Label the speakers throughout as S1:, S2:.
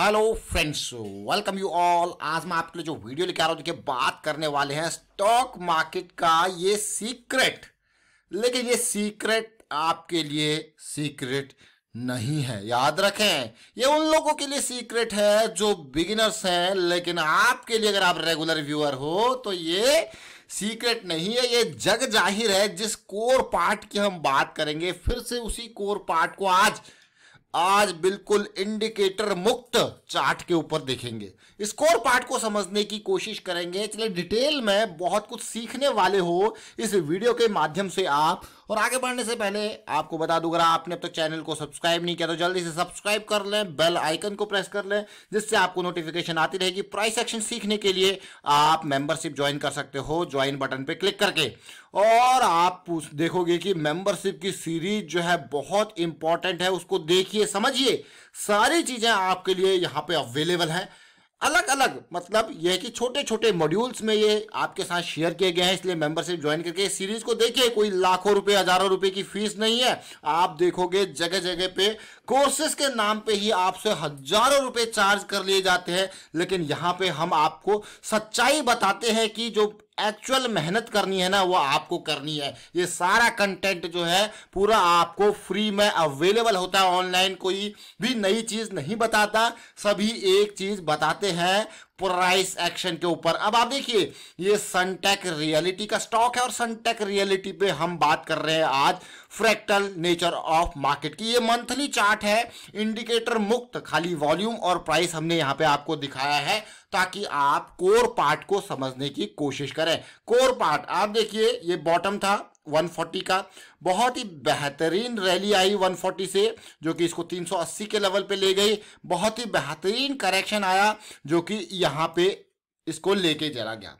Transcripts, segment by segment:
S1: hello friends welcome you all आज मैं आपके लिए जो वीडियो लेके आ रहा हूँ देखिए बात करने वाले हैं स्टॉक मार्केट का ये सीक्रेट लेकिन ये सीक्रेट आपके लिए सीक्रेट नहीं है याद रखें ये उन लोगों के लिए सीक्रेट है जो बिगिनर्स हैं लेकिन आपके लिए अगर आप रेगुलर व्यूअर हो तो ये सीक्रेट नहीं है ये जग जाहिर है जिस कोर पार्ट की हम बात करेंगे फिर से उसी कोर पार्ट को आज आज बिल्कुल इंडिकेटर मुक्त चार्ट के ऊपर देखेंगे स्कोर पार्ट को समझने की कोशिश करेंगे चलिए डिटेल में बहुत कुछ सीखने वाले हो इस वीडियो के माध्यम से आप और आगे बढ़ने से पहले आपको बता दूं अगर आपने अब तक चैनल को सब्सक्राइब नहीं किया तो जल्दी से सब्सक्राइब कर लें बेल आइकन को प्रेस कर लें जिससे आपको नोटिफिकेशन आती रहेगी प्राइस एक्शन सीखने के लिए आप मेंबरशिप ज्वाइन कर सकते हो ज्वाइन बटन पर क्लिक करके और आप देखोगे कि मेंबरशिप की सीरीज जो है बहुत इंपॉर्टेंट है उसको देखिए समझिए सारी चीज़ें आपके लिए यहाँ पे अवेलेबल है अलग अलग मतलब यह कि छोटे छोटे मॉड्यूल्स में ये आपके साथ शेयर किए गए हैं इसलिए मेंबरशिप ज्वाइन करके सीरीज को देखिए कोई लाखों रुपए हजारों रुपए की फीस नहीं है आप देखोगे जगह जगह पे कोर्सेज के नाम पे ही आपसे हजारों रुपए चार्ज कर लिए जाते हैं लेकिन यहाँ पे हम आपको सच्चाई बताते हैं कि जो एक्चुअल मेहनत करनी है ना वो आपको करनी है ये सारा कंटेंट जो है पूरा आपको फ्री में अवेलेबल होता है ऑनलाइन कोई भी नई चीज़ नहीं बताता सभी एक चीज़ बताते हैं प्राइस एक्शन के ऊपर अब आप देखिए ये सनटेक रियलिटी का स्टॉक है और सनटेक रियलिटी पे हम बात कर रहे हैं आज फ्रैक्टल नेचर ऑफ मार्केट की ये मंथली चार्ट है इंडिकेटर मुक्त खाली वॉल्यूम और प्राइस हमने यहां पे आपको दिखाया है ताकि आप कोर पार्ट को समझने की कोशिश करें कोर पार्ट आप देखिए ये बॉटम था 140 का बहुत ही बेहतरीन रैली आई 140 से जो कि इसको 380 के लेवल पे ले गई बहुत ही बेहतरीन करेक्शन आया जो कि यहाँ पे इसको लेके चला गया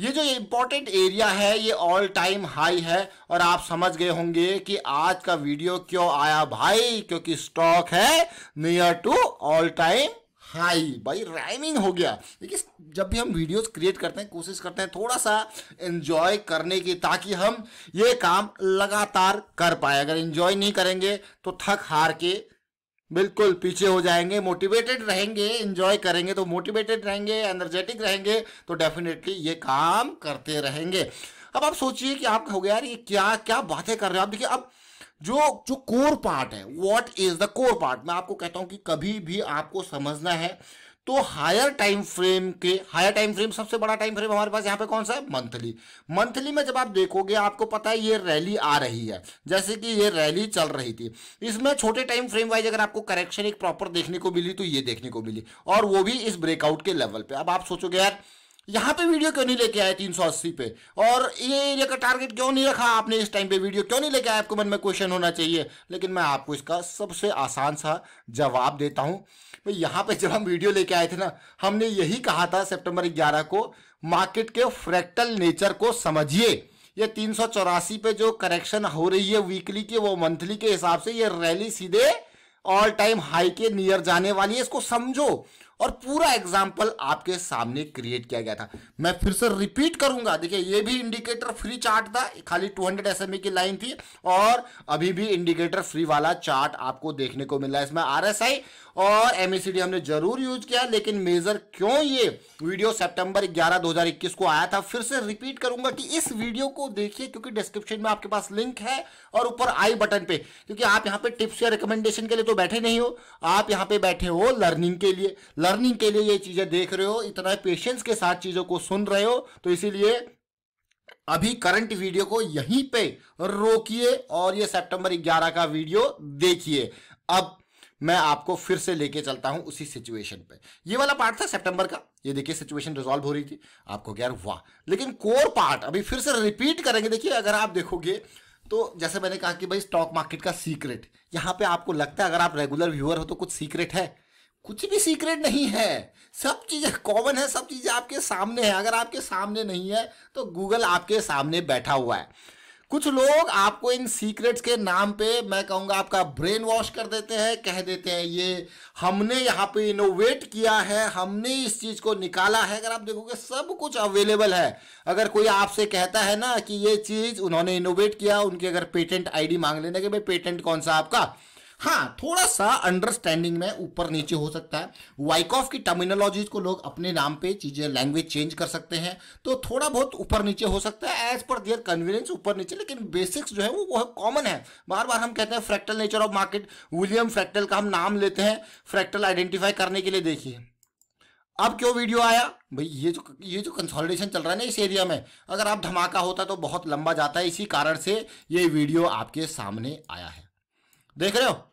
S1: ये जो इम्पोर्टेंट एरिया है ये ऑल टाइम हाई है और आप समझ गए होंगे कि आज का वीडियो क्यों आया भाई क्योंकि स्टॉक है near to all time high भाई राइमिंग हो गया देखिए जब भी हम वीडियोस क्रिएट करते हैं कोशिश करते हैं थोड़ा सा एंजॉय करने की ताकि हम ये काम लगातार कर पाए अगर एंजॉय नहीं करेंगे तो थक हार के बिल्कुल पीछे हो जाएंगे मोटिवेटेड रहेंगे एंजॉय करेंगे तो मोटिवेटेड रहेंगे एनर्जेटिक रहेंगे तो डेफिनेटली ये काम करते रहेंगे अब आप सोचिए कि आपका हो गया यार ये क्या क्या बातें कर रहे हो आप देखिए अब जो जो कोर पार्ट है what is the core part मैं आपको कहता हूं कि कभी भी आपको समझना है तो हायर टाइम फ्रेम के हायर टाइम फ्रेम सबसे बड़ा टाइम फ्रेम हमारे पास यहाँ पे कौन सा है मंथली मंथली में जब आप देखोगे आपको पता है ये रैली आ रही है जैसे कि ये रैली चल रही थी इसमें छोटे टाइम फ्रेम वाइज अगर आपको करेक्शन एक प्रॉपर देखने को मिली तो ये देखने को मिली और वो भी इस ब्रेकआउट के लेवल पे अब आप सोचोगे यार यहाँ पे वीडियो क्यों नहीं लेके आए 380 पे और ये एरिया का टारगेट क्यों नहीं रखा आपने इस टाइम पे वीडियो क्यों नहीं लेके आए आपको मन में क्वेश्चन होना चाहिए लेकिन मैं आपको इसका सबसे आसान सा जवाब देता हूँ भाई यहाँ पे जब हम वीडियो लेके आए थे ना हमने यही कहा था सेप्टेम्बर ग्यारह को मार्केट के फ्रैक्टल नेचर को समझिए ये तीन पे जो करेक्शन हो रही है वीकली के वो मंथली के हिसाब से ये रैली सीधे ऑल टाइम हाई के नियर जाने वाली है इसको समझो और पूरा एग्जाम्पल आपके सामने क्रिएट किया गया था मैं फिर से रिपीट करूंगा देखिए ये भी इंडिकेटर फ्री चार्ट था खाली 200 हंड्रेड e की लाइन थी और अभी भी इंडिकेटर फ्री वाला चार्ट आपको देखने को मिला इसमें आरएसआई और एम e हमने जरूर यूज किया लेकिन मेजर क्यों ये वीडियो सितंबर 11 2021 को आया था फिर से रिपीट करूंगा कि इस वीडियो को देखिए क्योंकि डिस्क्रिप्शन में आपके पास लिंक है और ऊपर आई बटन पे क्योंकि आप यहाँ पे टिप्स या रिकमेंडेशन के लिए तो बैठे नहीं हो आप यहाँ पे बैठे हो लर्निंग के लिए लर्निंग के लिए ये चीजें देख रहे हो इतना पेशेंस के साथ चीजों को सुन रहे हो तो इसीलिए अभी करंट वीडियो को यहीं पे रोकिए और ये सितंबर 11 का वीडियो देखिए अब मैं आपको फिर से लेके चलता हूं उसी सिचुएशन पे ये वाला पार्ट था सितंबर का ये देखिए सिचुएशन रिजॉल्व हो रही थी आपको यार वाह लेकिन कोर पार्ट अभी फिर से रिपीट करेंगे देखिए अगर आप देखोगे तो जैसे मैंने कहा कि भाई स्टॉक मार्केट का सीक्रेट यहाँ पे आपको लगता है अगर आप रेगुलर व्यूअर हो तो कुछ सीक्रेट है कुछ भी सीक्रेट नहीं है सब चीज़ें कॉमन है सब चीज़ें आपके सामने है अगर आपके सामने नहीं है तो गूगल आपके सामने बैठा हुआ है कुछ लोग आपको इन सीक्रेट्स के नाम पे मैं कहूँगा आपका ब्रेन वॉश कर देते हैं कह देते हैं ये हमने यहाँ पे इनोवेट किया है हमने इस चीज़ को निकाला है अगर आप देखोगे सब कुछ अवेलेबल है अगर कोई आपसे कहता है ना कि ये चीज़ उन्होंने इनोवेट किया उनके अगर पेटेंट आईडी मांग लेना कि भाई पेटेंट कौन सा आपका हाँ थोड़ा सा अंडरस्टैंडिंग में ऊपर नीचे हो सकता है वाइकॉफ की टर्मिनोलॉजीज को लोग अपने नाम पे चीजें लैंग्वेज चेंज कर सकते हैं तो थोड़ा बहुत ऊपर नीचे हो सकता है एज पर दियर कन्वीनियंस ऊपर नीचे लेकिन बेसिक्स जो है वो बहुत कॉमन है बार बार हम कहते हैं fractal nature of market William fractal का हम नाम लेते हैं फ्रैक्टल आइडेंटिफाई करने के लिए देखिए अब क्यों वीडियो आया भाई ये जो ये जो कंसोलिडेशन चल रहा है ना इस एरिया में अगर आप धमाका होता तो बहुत लंबा जाता है इसी कारण से ये वीडियो आपके सामने आया है देख रहे हो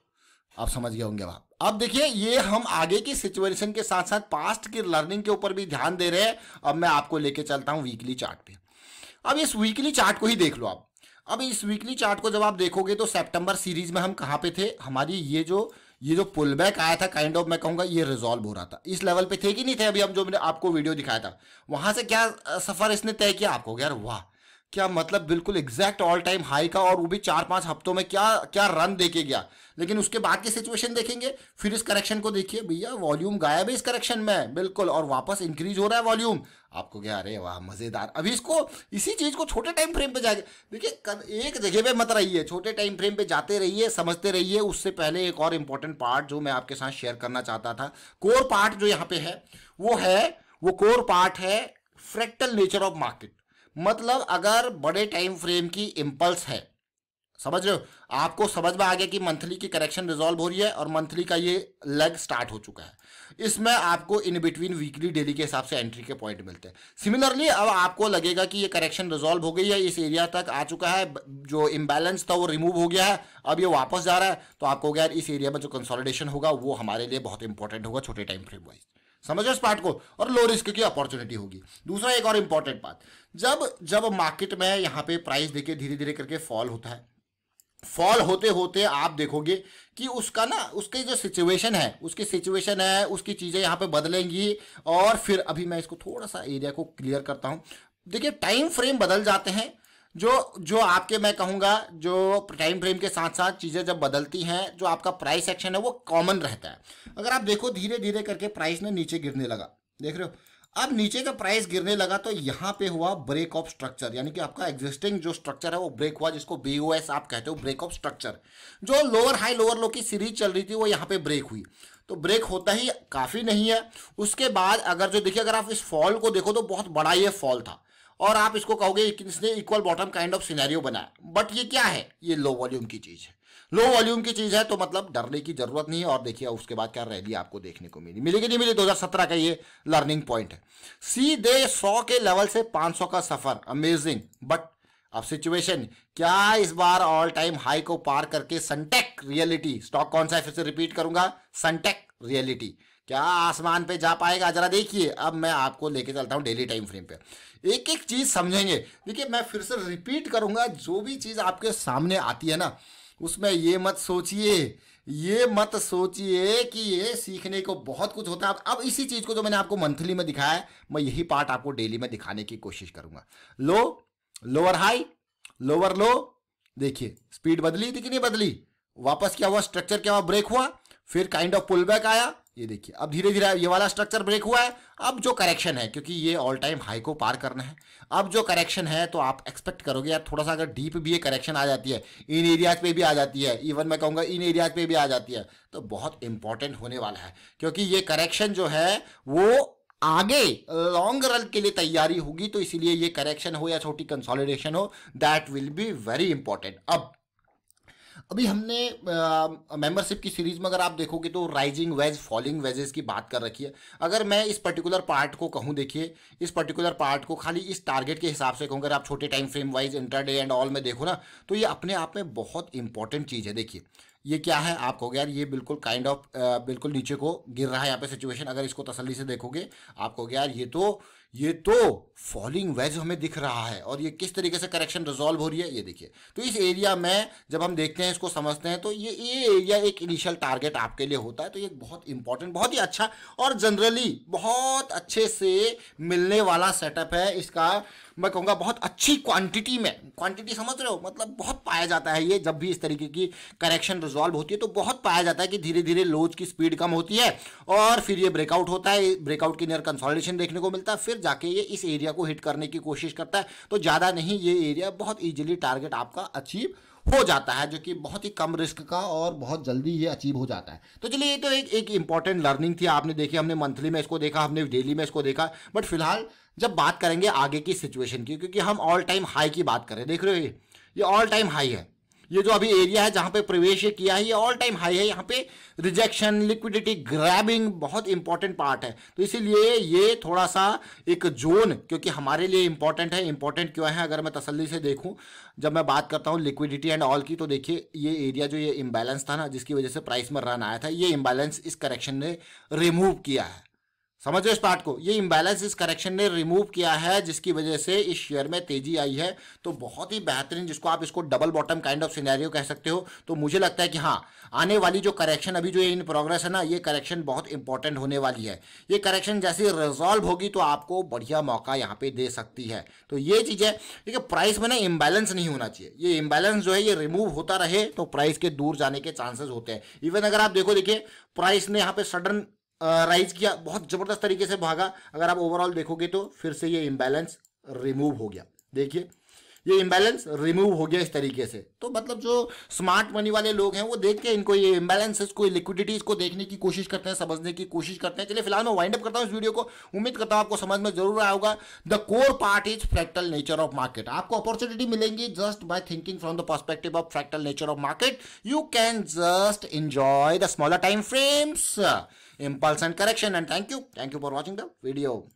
S1: आप समझ गए होंगे आप अब देखिए ये हम आगे की सिचुएशन के साथ साथ पास्ट की लर्निंग के ऊपर भी ध्यान दे रहे हैं अब मैं आपको लेके चलता हूं वीकली चार्ट पे अब इस वीकली चार्ट को ही देख लो आप अब इस वीकली चार्ट को जब आप देखोगे तो सितंबर सीरीज में हम कहाँ पे थे हमारी ये जो ये जो पुल बैक आया था काइंड kind ऑफ of, मैं कहूंगा ये रिजॉल्व हो रहा था इस लेवल पे थे कि नहीं थे अभी हम जो मैंने आपको वीडियो दिखाया था वहां से क्या सफर इसने तय किया आपको यार वाह क्या मतलब बिल्कुल एग्जैक्ट ऑल टाइम हाई का और वो भी चार पांच हफ्तों में क्या क्या रन देके गया लेकिन उसके बाद की सिचुएशन देखेंगे फिर इस करेक्शन को देखिए भैया वॉल्यूम गायब है इस करेक्शन में बिल्कुल और वापस इंक्रीज हो रहा है वॉल्यूम आपको क्या अरे वाह मजेदार अभी इसको इसी चीज को छोटे टाइम फ्रेम पे जाके देखिए एक जगह पे मत रहिए छोटे टाइम फ्रेम पे जाते रहिए समझते रहिए उससे पहले एक और इंपॉर्टेंट पार्ट जो मैं आपके साथ शेयर करना चाहता था कोर पार्ट जो यहाँ पे है वो है वो कोर पार्ट है फ्रेक्टल नेचर ऑफ मार्केट मतलब अगर बड़े टाइम फ्रेम की इम्पल्स है समझ रहे हो आपको समझ में आ गया कि मंथली की करेक्शन रिजॉल्व हो रही है और मंथली का ये लेग स्टार्ट हो चुका है इसमें आपको इन बिटवीन वीकली डेली के हिसाब से एंट्री के पॉइंट मिलते हैं सिमिलरली अब आपको लगेगा कि ये करेक्शन रिजॉल्व हो गई है इस एरिया तक आ चुका है जो इम्बैलेंस था वो रिमूव हो गया है अब ये वापस जा रहा है तो आपको गया इस एरिया में जो कंसोलिडेशन होगा वो हमारे लिए बहुत इंपॉर्टेंट होगा छोटे टाइम फ्रेम वाइज समझो इस पार्ट को और लो रिस्क की अपॉर्चुनिटी होगी दूसरा एक और इंपॉर्टेंट बात जब जब मार्केट में यहां पे प्राइस देखिए धीरे धीरे करके फॉल होता है फॉल होते होते आप देखोगे कि उसका ना उसके जो सिचुएशन है उसकी सिचुएशन है उसकी चीज़ें यहां पे बदलेंगी और फिर अभी मैं इसको थोड़ा सा एरिया को क्लियर करता हूं देखिए टाइम फ्रेम बदल जाते हैं जो जो आपके मैं कहूँगा जो टाइम फ्रेम के साथ साथ चीज़ें जब बदलती हैं जो आपका प्राइस एक्शन है वो कॉमन रहता है अगर आप देखो धीरे धीरे करके प्राइस ने नीचे गिरने लगा देख रहे हो अब नीचे का प्राइस गिरने लगा तो यहाँ पे हुआ ब्रेक ऑफ स्ट्रक्चर यानी कि आपका एग्जिस्टिंग जो स्ट्रक्चर है वो ब्रेक हुआ जिसको बी आप कहते हो ब्रेक ऑफ स्ट्रक्चर जो लोअर हाई लोअर लो की सीरीज चल रही थी वो यहाँ पे ब्रेक हुई तो ब्रेक होता ही काफ़ी नहीं है उसके बाद अगर जो देखिए अगर आप इस फॉल को देखो तो बहुत बड़ा ये फॉल था और आप इसको कहोगे किसने equal bottom kind of scenario बनाया बट ये क्या है ये लो वॉल्यूम की चीज़ है लो वॉल्यूम की चीज़ है तो मतलब डरने की जरूरत नहीं है और देखिए उसके बाद क्या रैली आपको देखने को मिली मिलेगी नहीं मिली 2017 का ये लर्निंग पॉइंट है सी दे 100 के लेवल से 500 का सफर अमेजिंग बट अब सिचुएशन क्या इस बार ऑल टाइम हाई को पार करके सनटेक रियलिटी स्टॉक कौन सा है फिर से रिपीट करूंगा सनटेक रियलिटी क्या आसमान पे जा पाएगा जरा देखिए अब मैं आपको लेके चलता हूँ डेली टाइम फ्रेम पे एक एक चीज़ समझेंगे देखिए मैं फिर से रिपीट करूँगा जो भी चीज़ आपके सामने आती है ना उसमें ये मत सोचिए ये मत सोचिए कि ये सीखने को बहुत कुछ होता है अब इसी चीज़ को जो मैंने आपको मंथली में दिखाया है मैं यही पार्ट आपको डेली में दिखाने की कोशिश करूंगा low lower high lower low देखिए स्पीड बदली थी कि नहीं बदली वापस क्या हुआ स्ट्रक्चर क्या हुआ ब्रेक हुआ फिर काइंड ऑफ पुल बैक आया ये देखिए अब धीरे धीरे ये वाला स्ट्रक्चर ब्रेक हुआ है अब जो करेक्शन है क्योंकि ये ऑल टाइम हाई को पार करना है अब जो करेक्शन है तो आप एक्सपेक्ट करोगे यार थोड़ा सा अगर डीप भी ये करेक्शन आ जाती है इन एरियाज पे भी आ जाती है इवन मैं कहूँगा इन एरियाज पे भी आ जाती है तो बहुत इंपॉर्टेंट होने वाला है क्योंकि ये करेक्शन जो है वो आगे लॉन्ग रन के लिए तैयारी होगी तो इसीलिए ये करेक्शन हो या छोटी कंसोलिडेशन हो that will be very important अब अभी हमने मेंबरशिप की सीरीज में अगर आप देखोगे तो राइजिंग वेज फॉलिंग वेजेस की बात कर रखी है अगर मैं इस पर्टिकुलर पार्ट को कहूँ देखिए इस पर्टिकुलर पार्ट को खाली इस टारगेट के हिसाब से कहूँ अगर आप छोटे time frame wise intraday and all में देखो ना तो ये अपने आप में बहुत इंपॉर्टेंट चीज़ है देखिए ये क्या है आप कहोगे यार ये बिल्कुल काइंड ऑफ बिल्कुल नीचे को गिर रहा है यहाँ पे सिचुएशन अगर इसको तसल्ली से देखोगे आप कहोगे यार ये तो ये तो फॉलिंग वेज हमें दिख रहा है और ये किस तरीके से करेक्शन रिजॉल्व हो रही है ये देखिए तो इस एरिया में जब हम देखते हैं इसको समझते हैं तो ये ये एरिया एक इनिशियल टारगेट आपके लिए होता है तो ये बहुत इंपॉर्टेंट बहुत ही अच्छा और जनरली बहुत अच्छे से मिलने वाला सेटअप है इसका मैं कहूँगा बहुत अच्छी क्वांटिटी में क्वांटिटी समझ रहे हो मतलब बहुत पाया जाता है ये जब भी इस तरीके की करेक्शन रिजॉल्व होती है तो बहुत पाया जाता है कि धीरे धीरे लोज की स्पीड कम होती है और फिर ये ब्रेकआउट होता है ब्रेकआउट के नियर कंसोलिडेशन देखने को मिलता है फिर जाके ये इस एरिया को हिट करने की कोशिश करता है तो ज़्यादा नहीं ये एरिया बहुत ईजिली टारगेट आपका अचीव हो जाता है जो कि बहुत ही कम रिस्क का और बहुत जल्दी ये अचीव हो जाता है तो चलिए ये तो एक एक इंपॉर्टेंट लर्निंग थी आपने देखी हमने मंथली में इसको देखा हमने डेली में इसको देखा बट फिलहाल जब बात करेंगे आगे की सिचुएशन की क्योंकि हम ऑल टाइम हाई की बात करें देख रहे हो ये ये ऑल टाइम हाई है ये जो अभी एरिया है जहाँ पे प्रवेश किया है ये ऑल टाइम हाई है यहाँ पे रिजेक्शन लिक्विडिटी ग्रैबिंग बहुत इंपॉर्टेंट पार्ट है तो इसीलिए ये थोड़ा सा एक जोन क्योंकि हमारे लिए इंपॉर्टेंट है इंपॉर्टेंट क्यों है अगर मैं तसल्ली से देखूं जब मैं बात करता हूँ लिक्विडिटी एंड ऑल की तो देखिए ये एरिया जो ये इम्बैलेंस था ना जिसकी वजह से प्राइस में रन आया था ये इम्बैलेंस इस करेक्शन ने रिमूव किया है समझो इस पार्ट को ये इम्बैलेंस इस करेक्शन ने रिमूव किया है जिसकी वजह से इस शेयर में तेजी आई है तो बहुत ही बेहतरीन जिसको आप इसको double bottom kind of scenario कह सकते हो तो मुझे लगता है कि हाँ आने वाली जो करेक्शन अभी जो इन प्रोग्रेस है ना ये करेक्शन बहुत इंपॉर्टेंट होने वाली है ये करेक्शन जैसे रिजॉल्व होगी तो आपको बढ़िया मौका यहाँ पे दे सकती है तो ये चीज़ है देखिए प्राइस में ना इम्बैलेंस नहीं होना चाहिए ये इम्बैलेंस जो है ये रिमूव होता रहे तो प्राइस के दूर जाने के चांसेस होते हैं इवन अगर आप देखो देखिए प्राइस ने यहाँ पे सडन राइज किया बहुत ज़बरदस्त तरीके से भागा अगर आप ओवरऑल देखोगे तो फिर से ये इम्बैलेंस रिमूव हो गया देखिए ये इम्बैलेंस रिमूव हो गया इस तरीके से तो मतलब जो स्मार्ट मनी वाले लोग हैं वो देख के इनको ये इम्बैलेंसेस को लिक्विडिटीज को देखने की कोशिश करते हैं समझने की कोशिश करते हैं चलिए फिलहाल मैं वाइंड अप करता हूँ इस वीडियो को उम्मीद करता हूँ आपको समझ में जरूर आया होगा the core part is fractal nature of market आपको अपॉर्चुनिटी मिलेंगी just by thinking from the perspective of fractal nature of market you can just enjoy the smaller time frames impulse and correction and thank you thank you for watching the video